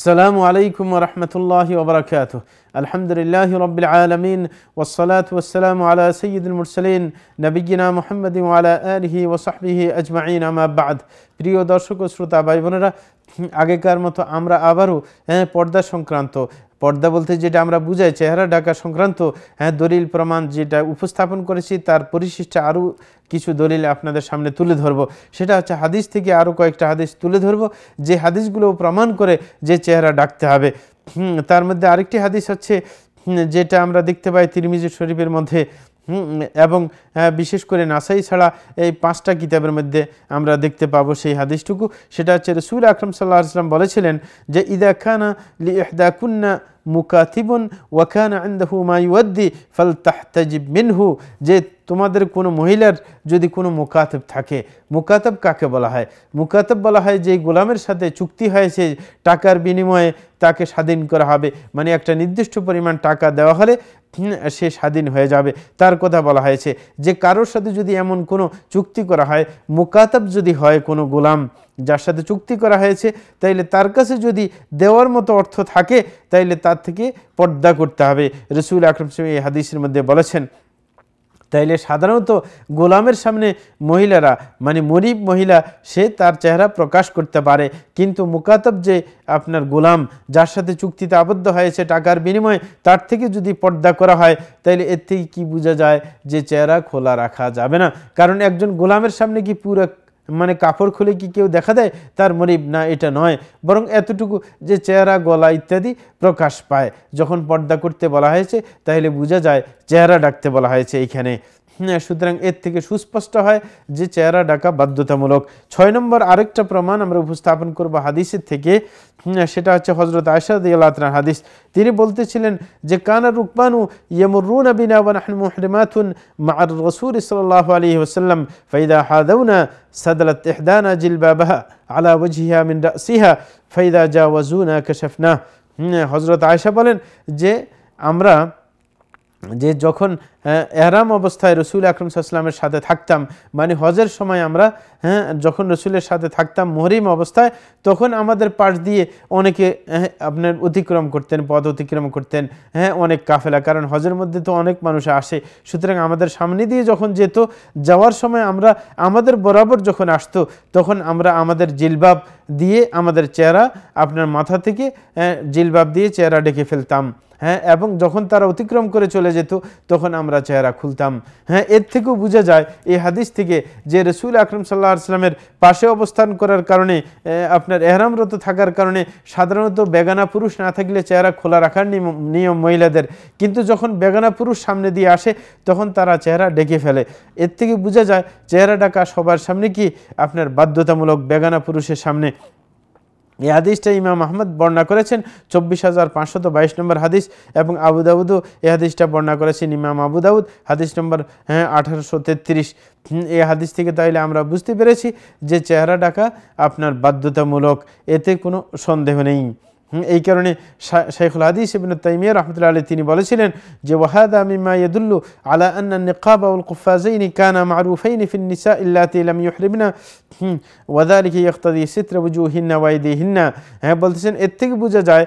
السلام عليكم ورحمة الله وبركاته الحمد لله رب العالمين والصلاة والسلام على سيد المرسلين نبينا محمد وعلى آله وصحبه أجمعين ما بعد بريو দর্শক ও শ্রোতা ভাই বোনেরা আগেকার মতো আমরা আবারও পর্দা সংক্রান্ত পর্দা বলতে যেটা আমরা বুঝাই চেহারা ডাকা সংক্রান্ত হ্যাঁ দলিল প্রমাণ যেটা উপস্থাপন করেছি তার পরিশিষ্ট আরও কিছু দলিল আপনাদের সামনে তুলে ধরব সেটা হচ্ছে হাদিস থেকে আরও কয়েকটা হাদিস তুলে ধরব যে হাদিসগুলো প্রমাণ করে যে চেহারা ডাকতে হবে তার মধ্যে আরেকটি হাদিস হচ্ছে যেটা আমরা দেখতে পাই তিরমিজি শরীফের মধ্যে এবং বিশেষ করে নাসাই ছাড়া এই পাঁচটা কিতাবের মধ্যে আমরা দেখতে পাবো সেই হাদিসটুকু সেটা হচ্ছে রসুল আকরম সাল্লাহ আসলাম বলেছিলেন যে ইদা খানা লি কুন্না মুকাতিবন ওয়াকান আন্দাহু মাইওয়াদ্দি ফাল তাহতাজিব মিনহু যে তোমাদের কোনো মহিলার যদি কোনো মুকাতব থাকে মুকাতব কাকে বলা হয় মুকাতব বলা হয় যে গোলামের সাথে চুক্তি হয়েছে টাকার বিনিময়ে তাকে স্বাধীন করা হবে মানে একটা নির্দিষ্ট পরিমাণ টাকা দেওয়া হলে সে স্বাধীন হয়ে যাবে তার কথা বলা হয়েছে যে কারোর সাথে যদি এমন কোনো চুক্তি করা হয় মুকাতব যদি হয় কোনো গোলাম যার সাথে চুক্তি করা হয়েছে তাইলে তার কাছে যদি দেওয়ার মতো অর্থ থাকে তাইলে তার থেকে পর্দা করতে হবে রসুল আকরম সিং এই হাদিসের মধ্যে বলেছেন তাইলে সাধারণত গোলামের সামনে মহিলারা মানে মরিব মহিলা সে তার চেহারা প্রকাশ করতে পারে কিন্তু মুকাতব যে আপনার গোলাম যার সাথে চুক্তিতে আবদ্ধ হয়েছে টাকার বিনিময়ে তার থেকে যদি পর্দা করা হয় তাইলে এর থেকে কী বোঝা যায় যে চেহারা খোলা রাখা যাবে না কারণ একজন গোলামের সামনে কি পুরো মানে কাপড় খুলে কি কেউ দেখা দেয় তার মরিব না এটা নয় বরং এতটুকু যে চেহারা গলা ইত্যাদি প্রকাশ পায় যখন পর্দা করতে বলা হয়েছে তাহলে বোঝা যায় চেহারা ডাকতে বলা হয়েছে এইখানে সুতরাং এর থেকে সুস্পষ্ট হয় যে চেহারা ডাকা বাধ্যতামূলক ছয় নম্বর আরেকটা প্রমাণ আমরা উপস্থাপন করব হাদিসের থেকে সেটা হচ্ছে হজরত আশাদ আল্লাহতালার হাদিস তিনি বলতেছিলেন যে কানা রুকমানু ইয়ামুরুন বিনা ওয়ানাহন মুহরিমাতুন মা'আর আলী ওসাল্লাম ফৈদা ওয়াসাল্লাম ফাইদা হাদাউনা সাদালাত জিল জিলবাবাহা আলা ওয়াজহিহা মিন রাসিহা ফাইদা ওয়াজুনা কশফনা হজরত আয়েশা বলেন যে আমরা যে যখন হ্যাঁ, এহরাম অবস্থায় রসুল আকরম সাল্লামের সাথে থাকতাম মানে হজের সময় আমরা হ্যাঁ যখন রসুলের সাথে থাকতাম মহরিম অবস্থায় তখন আমাদের পাশ দিয়ে অনেকে হ্যাঁ, আপনার অতিক্রম করতেন পদ অতিক্রম করতেন হ্যাঁ অনেক কাফেলা কারণ হজের মধ্যে তো অনেক মানুষ আসে সুতরাং আমাদের সামনে দিয়ে যখন যেত যাওয়ার সময় আমরা আমাদের বরাবর যখন আসতো তখন আমরা আমাদের জিলবাব দিয়ে আমাদের চেহারা আপনার মাথা থেকে হ্যাঁ, জিলবাব দিয়ে চেহারা ডেকে ফেলতাম হ্যাঁ এবং যখন তারা অতিক্রম করে চলে যেত তখন আমরা আমরা চেহারা খুলতাম হ্যাঁ এর থেকেও বোঝা যায় এই হাদিস থেকে যে রসুল আকরম সাল্লাহ আসলামের পাশে অবস্থান করার কারণে আপনার এহরামরত থাকার কারণে সাধারণত বেগানা পুরুষ না থাকলে চেহারা খোলা রাখার নিয়ম মহিলাদের কিন্তু যখন বেগানা পুরুষ সামনে দিয়ে আসে তখন তারা চেহারা ডেকে ফেলে এর থেকে বোঝা যায় চেহারা ডাকা সবার সামনে কি আপনার বাধ্যতামূলক বেগানা পুরুষের সামনে এই হাদিসটা ইমাম আহমদ বর্ণনা করেছেন চব্বিশ হাজার পাঁচশত বাইশ নম্বর হাদিস এবং আবুদাউদও এই হাদিসটা বর্ণনা করেছেন ইমাম আবুদাউদ হাদিস নম্বর হ্যাঁ আঠারোশো তেত্রিশ এই হাদিস থেকে তাহলে আমরা বুঝতে পেরেছি যে চেহারা ডাকা আপনার বাধ্যতামূলক এতে কোনো সন্দেহ নেই এই কারণে শাইখুল হাদিস ইবিন তাইমিয়া রহমতুল্লাহ আলী তিনি বলেছিলেন যে ওয়াহাদ আমিমা ইয়দুল্লু আলা আন্না নিকাব আউল কুফাজাইনি কানা মারুফাইনি ফিন নিসা ইল্লাতি ইলাম ইউহরিবনা ওয়াদালিকি ইখতাদি সিত্র বুজুহিন্না ওয়াইদিহিন্না হ্যাঁ বলতেছেন এর থেকে বোঝা যায়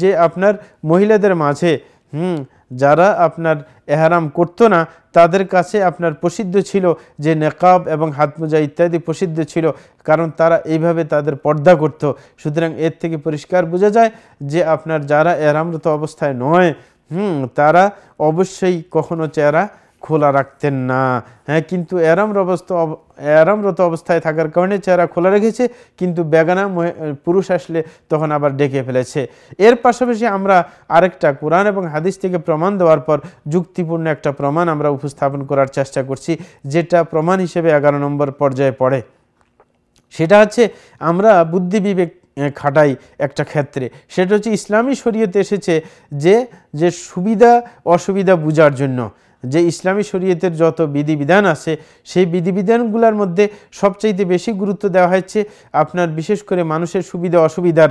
যে আপনার মহিলাদের মাঝে হুম যারা আপনার এহারাম করত না তাদের কাছে আপনার প্রসিদ্ধ ছিল যে নেকাব এবং হাত মোজা ইত্যাদি প্রসিদ্ধ ছিল কারণ তারা এইভাবে তাদের পর্দা করত সুতরাং এর থেকে পরিষ্কার বোঝা যায় যে আপনার যারা এহারামরত অবস্থায় নয় হুম তারা অবশ্যই কখনো চেহারা খোলা রাখতেন না হ্যাঁ কিন্তু অ্যারামর অবস্থা অ্যারামরত অবস্থায় থাকার কারণে চেহারা খোলা রেখেছে কিন্তু বেগানা পুরুষ আসলে তখন আবার ডেকে ফেলেছে এর পাশাপাশি আমরা আরেকটা কোরআন এবং হাদিস থেকে প্রমাণ দেওয়ার পর যুক্তিপূর্ণ একটা প্রমাণ আমরা উপস্থাপন করার চেষ্টা করছি যেটা প্রমাণ হিসেবে এগারো নম্বর পর্যায়ে পড়ে সেটা হচ্ছে আমরা বুদ্ধি বিবেক খাটাই একটা ক্ষেত্রে সেটা হচ্ছে ইসলামী শরীয়তে এসেছে যে যে সুবিধা অসুবিধা বুঝার জন্য যে ইসলামী শরীয়তের যত বিধিবিধান আছে সেই বিধিবিধানগুলোর মধ্যে সবচাইতে বেশি গুরুত্ব দেওয়া হয়েছে আপনার বিশেষ করে মানুষের সুবিধা অসুবিধার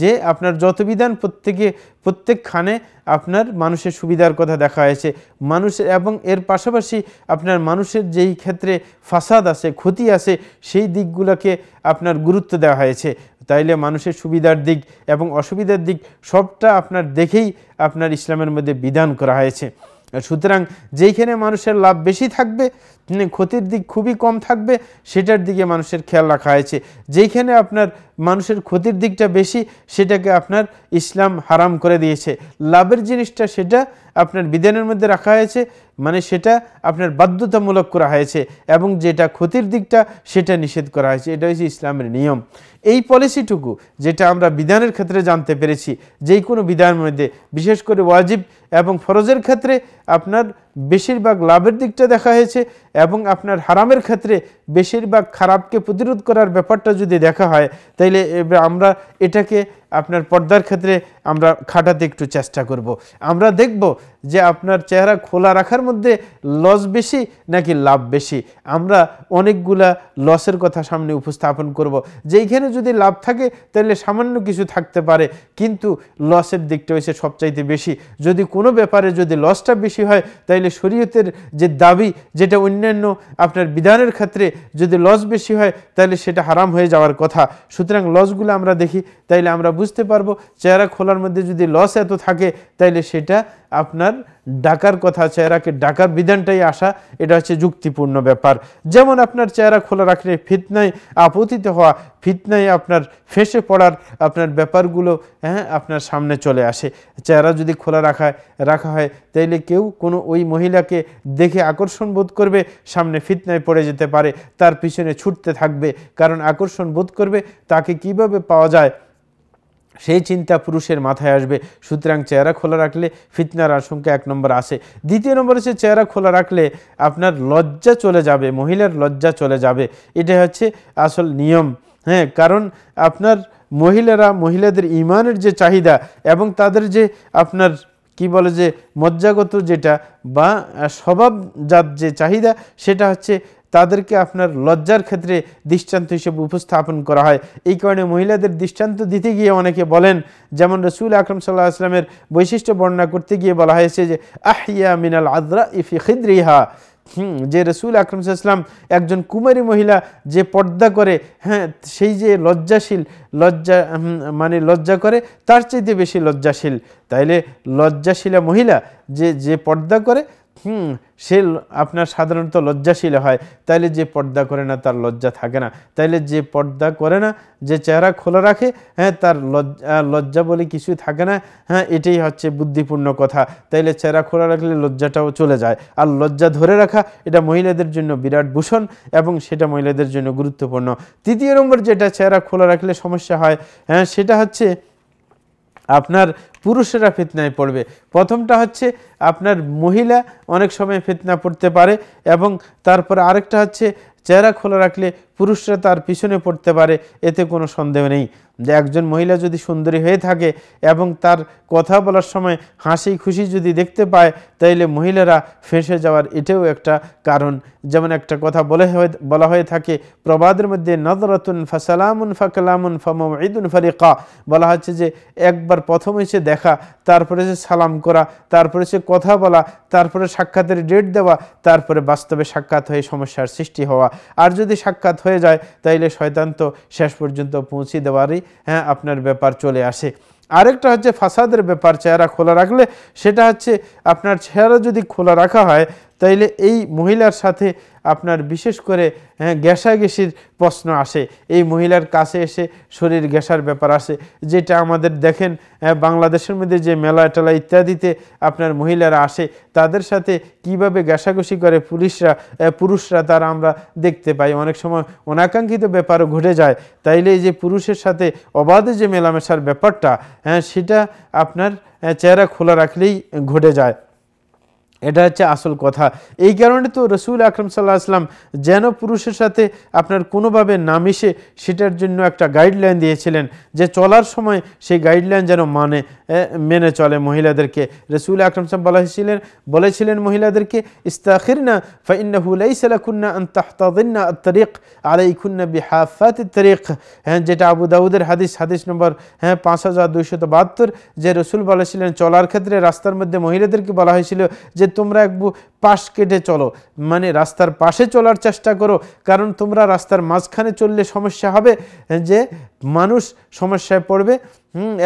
যে আপনার যত বিধান প্রত্যেকে প্রত্যেকখানে আপনার মানুষের সুবিধার কথা দেখা হয়েছে মানুষের এবং এর পাশাপাশি আপনার মানুষের যেই ক্ষেত্রে ফাসাদ আছে ক্ষতি আছে সেই দিকগুলোকে আপনার গুরুত্ব দেওয়া হয়েছে তাইলে মানুষের সুবিধার দিক এবং অসুবিধার দিক সবটা আপনার দেখেই আপনার ইসলামের মধ্যে বিধান করা হয়েছে সুতরাং যেইখানে মানুষের লাভ বেশি থাকবে ক্ষতির দিক খুবই কম থাকবে সেটার দিকে মানুষের খেয়াল রাখা হয়েছে যেখানে আপনার মানুষের ক্ষতির দিকটা বেশি সেটাকে আপনার ইসলাম হারাম করে দিয়েছে লাভের জিনিসটা সেটা আপনার বিধানের মধ্যে রাখা হয়েছে মানে সেটা আপনার বাধ্যতামূলক করা হয়েছে এবং যেটা ক্ষতির দিকটা সেটা নিষেধ করা হয়েছে এটা হচ্ছে ইসলামের নিয়ম এই পলিসিটুকু যেটা আমরা বিধানের ক্ষেত্রে জানতে পেরেছি যেই কোনো বিধানের মধ্যে বিশেষ করে ওয়াজিব এবং ফরজের ক্ষেত্রে আপনার বেশিরভাগ লাভের দিকটা দেখা হয়েছে এবং আপনার হারামের ক্ষেত্রে বেশিরভাগ খারাপকে প্রতিরোধ করার ব্যাপারটা যদি দেখা হয় তাইলে আমরা এটাকে আপনার পর্দার ক্ষেত্রে আমরা খাটাতে একটু চেষ্টা করব। আমরা দেখব যে আপনার চেহারা খোলা রাখার মধ্যে লস বেশি নাকি লাভ বেশি আমরা অনেকগুলা লসের কথা সামনে উপস্থাপন করব। যেইখানে যদি লাভ থাকে তাহলে সামান্য কিছু থাকতে পারে কিন্তু লসের দিকটা হয়েছে সবচাইতে বেশি যদি কোনো ব্যাপারে যদি লসটা বেশি হয় তাহলে শরীয়তের যে দাবি যেটা অন্যান্য আপনার বিধানের ক্ষেত্রে যদি লস বেশি হয় তাহলে সেটা হারাম হয়ে যাওয়ার কথা সুতরাং লসগুলো আমরা দেখি তাইলে আমরা বুঝতে পারবো চেহারা খোলার মধ্যে যদি লস এত থাকে তাইলে সেটা আপনার ডাকার কথা চেহারাকে ডাকার বিধানটাই আসা এটা হচ্ছে যুক্তিপূর্ণ ব্যাপার যেমন আপনার চেহারা খোলা রাখলে ফিতনায় আপতিত হওয়া ফিতনায় আপনার ফেসে পড়ার আপনার ব্যাপারগুলো হ্যাঁ আপনার সামনে চলে আসে চেহারা যদি খোলা রাখা রাখা হয় তাইলে কেউ কোনো ওই মহিলাকে দেখে আকর্ষণ বোধ করবে সামনে ফিতনায় পড়ে যেতে পারে তার পিছনে ছুটতে থাকবে কারণ আকর্ষণ বোধ করবে তাকে কিভাবে পাওয়া যায় সেই চিন্তা পুরুষের মাথায় আসবে সুতরাং চেহারা খোলা রাখলে ফিতনার আশঙ্কা এক নম্বর আসে দ্বিতীয় নম্বর হচ্ছে চেহারা খোলা রাখলে আপনার লজ্জা চলে যাবে মহিলার লজ্জা চলে যাবে এটা হচ্ছে আসল নিয়ম হ্যাঁ কারণ আপনার মহিলারা মহিলাদের ইমানের যে চাহিদা এবং তাদের যে আপনার কি বলে যে মজ্জাগত যেটা বা স্বভাবজাত যে চাহিদা সেটা হচ্ছে তাদেরকে আপনার লজ্জার ক্ষেত্রে দৃষ্টান্ত হিসেবে উপস্থাপন করা হয় এই কারণে মহিলাদের দৃষ্টান্ত দিতে গিয়ে অনেকে বলেন যেমন রসুল আকরম সাল্লাহ আসলামের বৈশিষ্ট্য বর্ণনা করতে গিয়ে বলা হয়েছে যে আহিয়া মিনাল আদ্রা ইফি খিদ্রিহা হুম যে রসুল আকরম সাল্লাম একজন কুমারী মহিলা যে পর্দা করে হ্যাঁ সেই যে লজ্জাশীল লজ্জা মানে লজ্জা করে তার চাইতে বেশি লজ্জাশীল তাইলে লজ্জাশীলা মহিলা যে যে পর্দা করে হুম সে আপনার সাধারণত লজ্জাশীল হয় তাইলে যে পর্দা করে না তার লজ্জা থাকে না তাইলে যে পর্দা করে না যে চেহারা খোলা রাখে হ্যাঁ তার লজ্জা লজ্জা বলে কিছু থাকে না হ্যাঁ এটাই হচ্ছে বুদ্ধিপূর্ণ কথা তাইলে চেহারা খোলা রাখলে লজ্জাটাও চলে যায় আর লজ্জা ধরে রাখা এটা মহিলাদের জন্য বিরাট ভূষণ এবং সেটা মহিলাদের জন্য গুরুত্বপূর্ণ তৃতীয় নম্বর যেটা চেহারা খোলা রাখলে সমস্যা হয় হ্যাঁ সেটা হচ্ছে আপনার পুরুষেরা ফিতনায় পড়বে প্রথমটা হচ্ছে আপনার মহিলা অনেক সময় ফিতনা পড়তে পারে এবং তারপর আরেকটা হচ্ছে চেহারা খোলা রাখলে পুরুষরা তার পিছনে পড়তে পারে এতে কোনো সন্দেহ নেই যে একজন মহিলা যদি সুন্দরী হয়ে থাকে এবং তার কথা বলার সময় হাসি খুশি যদি দেখতে পায় তাইলে মহিলারা ফেঁসে যাওয়ার এটাও একটা কারণ যেমন একটা কথা বলে বলা হয়ে থাকে প্রবাদের মধ্যে নজরাতুন ফাসালামুন ফাকালামুন ফামা ঈদুন ফারিকা বলা হচ্ছে যে একবার প্রথম এসে দেখা তারপরে সে সালাম করা তারপরে সে কথা বলা তারপরে সাক্ষাতের ডেট দেওয়া তারপরে বাস্তবে সাক্ষাৎ হয়ে সমস্যার সৃষ্টি হওয়া আর যদি সাক্ষাৎ হয়ে যায় তাইলে শয়তান তো শেষ পর্যন্ত পৌঁছে দেওয়ারই হ্যাঁ আপনার ব্যাপার চলে আসে আরেকটা হচ্ছে ফাসাদের ব্যাপার চেহারা খোলা রাখলে সেটা হচ্ছে আপনার চেহারা যদি খোলা রাখা হয় তাইলে এই মহিলার সাথে আপনার বিশেষ করে গ্যাসাগ্যাসির প্রশ্ন আসে এই মহিলার কাছে এসে শরীর গ্যাসার ব্যাপার আসে যেটা আমাদের দেখেন হ্যাঁ, বাংলাদেশের মধ্যে যে মেলা টেলা ইত্যাদিতে আপনার মহিলারা আসে তাদের সাথে কিভাবে গ্যাসাগুসি করে পুলিশরা হ্যাঁ, পুরুষরা তারা আমরা দেখতে পাই অনেক সময় অনাকাঙ্ক্ষিত ব্যাপারও ঘটে যায় তাইলে এই যে পুরুষের সাথে অবাধে যে মেলামেশার ব্যাপারটা হ্যাঁ সেটা আপনার হ্যাঁ, চেহারা খোলা রাখলেই ঘটে যায় এটা হচ্ছে আসল কথা এই কারণে তো রসুল আকরম সাল্লাহ আসলাম যেন পুরুষের সাথে আপনার কোনোভাবে না মিশে সেটার জন্য একটা গাইডলাইন দিয়েছিলেন যে চলার সময় সেই গাইডলাইন যেন মানে মেনে চলে মহিলাদেরকে রসুল আকরম বলা হয়েছিলেন বলেছিলেন মহিলাদেরকে ইস্তাখিরনা আর আন্তাহতাদিন্না খুন্না বি হাফাত তারিক হ্যাঁ যেটা আবু দাউদের হাদিস হাদিস নম্বর হ্যাঁ পাঁচ হাজার দুইশত বাহাত্তর যে রসুল বলেছিলেন চলার ক্ষেত্রে রাস্তার মধ্যে মহিলাদেরকে বলা হয়েছিল যে যে তোমরা পাশ কেটে চলো মানে রাস্তার পাশে চলার চেষ্টা করো কারণ তোমরা রাস্তার মাঝখানে চললে সমস্যা হবে যে মানুষ সমস্যায় পড়বে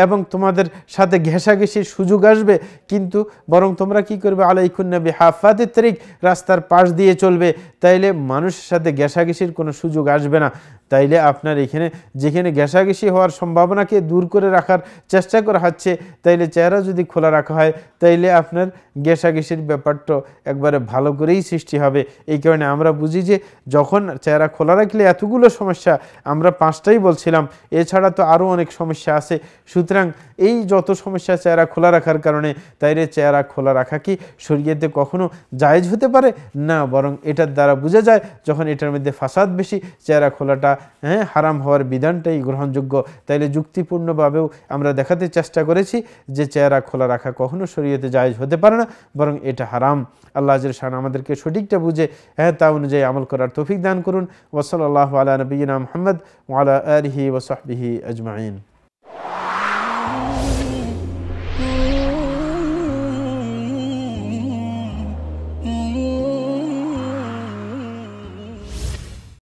এবং তোমাদের সাথে ঘেঁষাঘেঁষির সুযোগ আসবে কিন্তু বরং তোমরা কি করবে আলাইকুন্নবী হাফাতে তারিক রাস্তার পাশ দিয়ে চলবে তাইলে মানুষের সাথে ঘেঁষাঘেঁষির কোনো সুযোগ আসবে না তাইলে আপনার এখানে যেখানে ঘেঁষাঘেঁষি হওয়ার সম্ভাবনাকে দূর করে রাখার চেষ্টা করা হচ্ছে তাইলে চেহারা যদি খোলা রাখা হয় তাইলে আপনার ঘেঁষাঘেঁষির ব্যাপারটা একবার একেবারে ভালো করেই সৃষ্টি হবে এই কারণে আমরা বুঝি যে যখন চেহারা খোলা রাখলে এতগুলো সমস্যা আমরা পাঁচটাই বলছিলাম এছাড়া তো আরও অনেক সমস্যা আছে সুতরাং এই যত সমস্যা চেহারা খোলা রাখার কারণে তাই রে চেহারা খোলা রাখা কি শরীয়তে কখনো জায়েজ হতে পারে না বরং এটার দ্বারা বোঝা যায় যখন এটার মধ্যে ফাসাদ বেশি চেহারা খোলাটা হ্যাঁ হারাম হওয়ার বিধানটাই গ্রহণযোগ্য তাইলে যুক্তিপূর্ণভাবেও আমরা দেখাতে চেষ্টা করেছি যে চেহারা খোলা রাখা কখনো শরীয়তে জায়েজ হতে পারে না বরং এটা হারাম আল্লাহ আল্লাহ আজরশান আমাদেরকে সঠিকটা বুঝে হ্যাঁ তা অনুযায়ী আমল করার তৌফিক দান করুন ওসল আল্লাহ আলা নবীনা মোহাম্মদ ওয়ালা আলহি ওসহবিহি আজমাইন